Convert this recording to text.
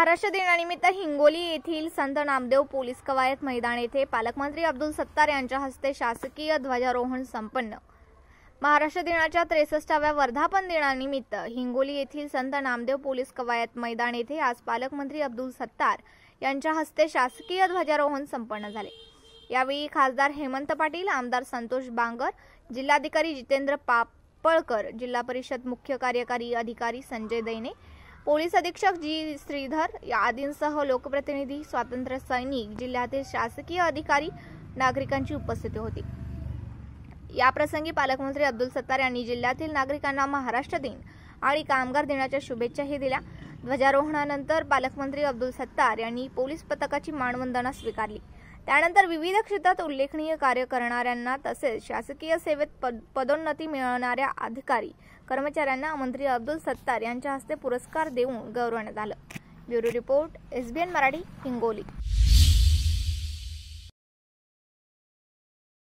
महाराष्ट्र दिनानिमित्त हिंगोली येथील संत नामदेव पोलीस कवायत मैदान येथे पालकमंत्री अब्दुल सत्तार यांच्या हस्ते शासकीय ध्वजारोहण संपन्न महाराष्ट्र दिनाच्या त्रेसष्टाव्या वर्धापन दिनानिमित्त हिंगोली येथील संत नामदेव पोलीस कवायत मैदान येथे आज पालकमंत्री अब्दुल सत्तार यांच्या हस्ते शासकीय ध्वजारोहण संपन्न झाले यावेळी खासदार हेमंत पाटील आमदार संतोष बांगर जिल्हाधिकारी जितेंद्र पापळकर जिल्हा परिषद मुख्य कार्यकारी अधिकारी संजय दैने पोलीस अधीक्षक जी श्रीधर या आदींसह लोकप्रतिनिधी स्वातंत्र्य सैनिक जिल्ह्यातील शासकीय अधिकारी नागरिकांची उपस्थिती होती याप्रसंगी पालकमंत्री अब्दुल सत्तार यांनी जिल्ह्यातील नागरिकांना महाराष्ट्र दिन आणि कामगार दिनाच्या शुभेच्छाही दिल्या ध्वजारोहणानंतर पालकमंत्री अब्दुल सत्तार यांनी पोलीस पथकाची मानवंदना स्वीकारली त्यानंतर विविध क्षेत्रात उल्लेखनीय कार्य करणाऱ्यांना तसेच शासकीय सेवेत पदोन्नती मिळवणाऱ्या अधिकारी कर्मचाऱ्यांना मंत्री अब्दुल सत्तार यांच्या हस्ते पुरस्कार देऊन गौरवण्यात आलं bureau report SBN Marathi Hingoli